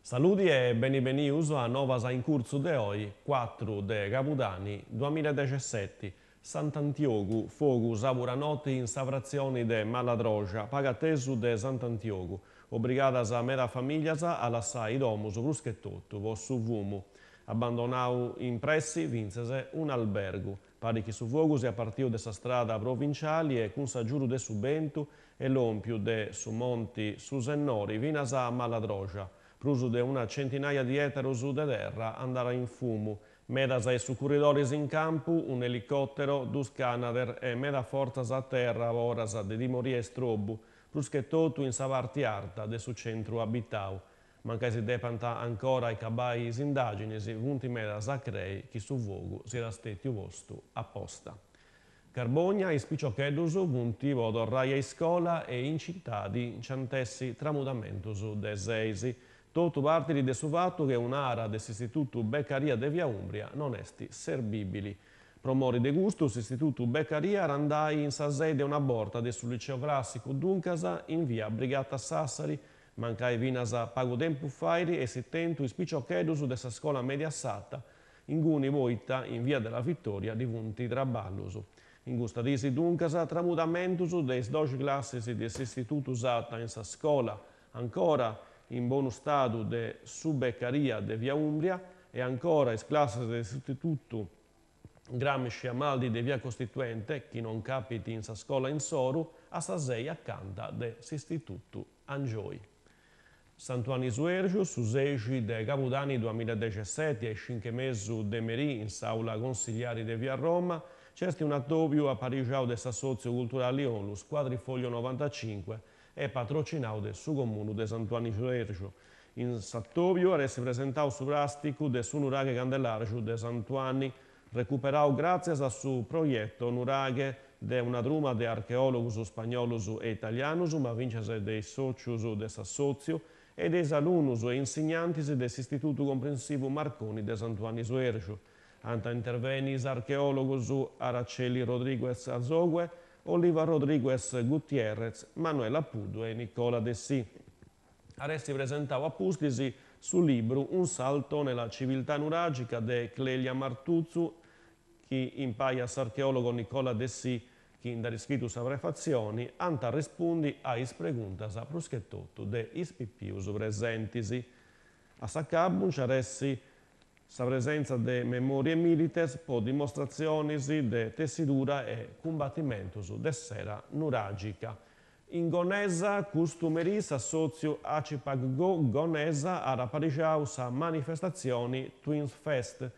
Saluti e benvenuti a Nova Novas Incurso de Oi 4 de Capudani 2017. Sant'Antiogu, fogu saburanotti in savrazioni de Maladrogia, pagatesu de Sant'Antiogo. obrigadas a mera famiglia, alla sai domus bruschettottu, vostro vumo. Abbandonau in pressi, vincese, un albergo, pari che su vogus a partire dessa strada provinciali e cun sagiuru de subentu e l'ompio de su monti su susennori vina a maladroja. prusu de una centinaia di eteros de terra andara in fumo. medasa e su corridoris in campo, un elicottero, dus canader e meda fortas a terra orasa de dimorie e strobu, prus che totu in savarti arta de su centro abitau, si depanta ancora i cabai sindaginesi, vuntimera sacrei, chi su vogu si era stetti vostu apposta. Carbogna, ispiciochedusu, vunti dorraia iscola e in città di ciantessi tramudamentusu de seisi. Totu partiri de suvattu che un'ara dell'istituto Beccaria de Via Umbria non esti servibili. Promori de gustus, istituto Beccaria, randai in sasede una borta del liceo classico Duncasa in via Brigata Sassari, mancai a pago tempo fairi e si tentu sittentu de sa scola media satta, inguni voita in via della vittoria di vunti traballusu. In gusta disi duncasa tramutamentus de doci classis des istitutus usata in sa scola, ancora in buono stato de subeccaria de via Umbria e ancora in classis de istitutu Gramsci Amaldi de via Costituente, chi non capiti in sa scola in Soru, a Sasei accanta de Sistitutu Angioi. Santuani Suergio, su eixi de Capudani 2017 e 5 mesi de Merì in saula consigliari de Via Roma, c'è un attovio a Parigiau de Sassozio Culturale Onlus, quadrifoglio 95 e patrocinato del suo comune de Santuani Suergiu. In Sattovio resti presentau su plastico de su nuraghe candelargiu de Santuani, recuperato grazie a su proietto nuraghe de una truma de archeologus spagnolus e italianus, ma vince dei socius de Sassozio, ed es alunus e insegnanti des Istituto Comprensivo Marconi de Sant'Uani Suerciu. Anta intervenis su Araceli Rodriguez Azogue, Oliva Rodriguez Gutierrez, Manuela Puddu e Nicola Dessì. Aresti presentava apustisi sul libro Un salto nella civiltà nuragica de Clelia Martuzzu, che in paias archeologo Nicola Dessì Quinda riscritus avre fazioni, anta rispondi a is preguntas a proschettotto de is pippius presentisi. A Saccabun c'aressi sa presenza de memorie milites po dimostrazioni de tessidura e combattimento su de sera nuragica. In Gonesa custumeris associo GO Gonesa ad appariciau sa manifestazioni Twins Fest,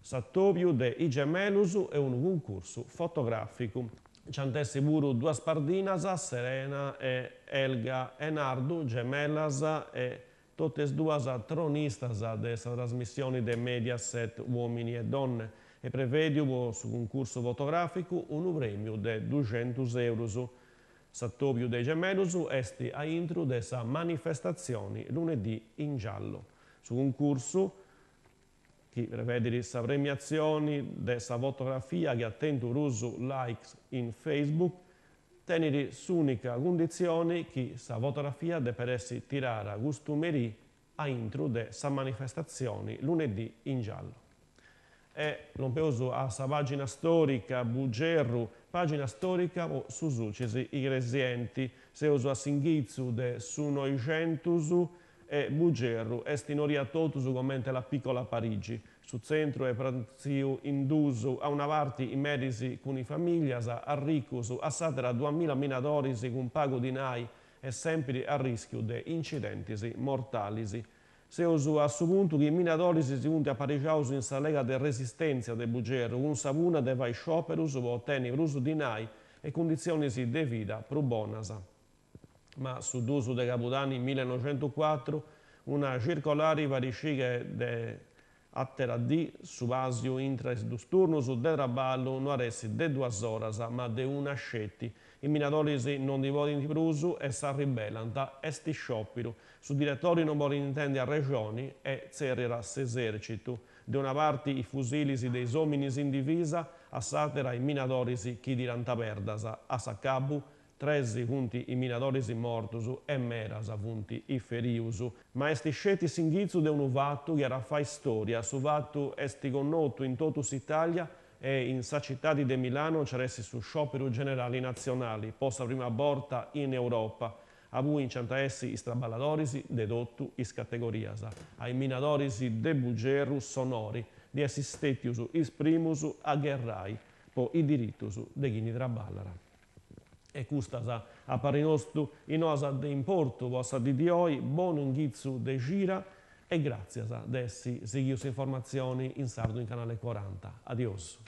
sattopiu de i gemellus e un concorso fotografico. Ciantesse Vuru due pardinasa, Serena e Elga Enardu, gemellas e totes duas tronistas dessa trasmissione de Mediaset Uomini e Donne e prevedivo su concurso fotografico un premio di 200 euro. Sattopiu dei gemellus esti a intro dessa manifestazione lunedì in giallo. Su concurso ki prevedili sa premijacioni questa sa fotografia gja tentu ruzu likes in Facebook, tenere s'unica condizione che questa fotografia deve essere tirata a gusto meri a intro di questa manifestazione lunedì in giallo. E l'ompeoso a questa pagina storica, Bugerru, pagina storica o susucisi i residenti, se uso a Singhizzu de su Noicentusu, e Mugerru, est in oriatotus ugomente la piccola Parigi, su centro e pranziu indusu a una parti i medisi cuni famiglias, arricusu, assatera 2000 minadorisi cun pago dinai e sempre a rischio de incidentisi mortalisi. Seusu a su punto che i minadorisi si unti a pariciausu in sa lega de resistenza de Bugerru, un savuna de vai scioperus, vo ottenni rusu dinai e condizioni de vita pro bonasa ma su d'uso dei Capudani 1904, una circolare varisciche de attera di su intra intres du turnus de traballo non arresti de due horas ma de una scetti i minatori non divodono di prusu e si ribellanta esti sti Su direttori non vuole intendere a regioni e zerrera s'esercito. Da una parte i fusilisi dei uomini in divisa, a satera i minatori chi diranta perdasa, a saccabu tresi hunti imminadoris immortusu, e meras avunti i feriusu. Ma esti singhizu de un uvattu che era fai storia, su vattu esti connotto in totus Italia e in sa di de Milano c'eressi su sciopero generali nazionali, posta prima borta in Europa a voi in centaessi i straballadorisi dedottu is categoriasa, ai minadorisi de bugeru sonori, di assistetiusu is primusu agerrai, po i dirittusu de ghini traballara e a pari nostru in osa de importu vossa di dioi, bonu inghizzu de gira e grazie a dessi seguius informazioni in sardo in canale 40. Adios.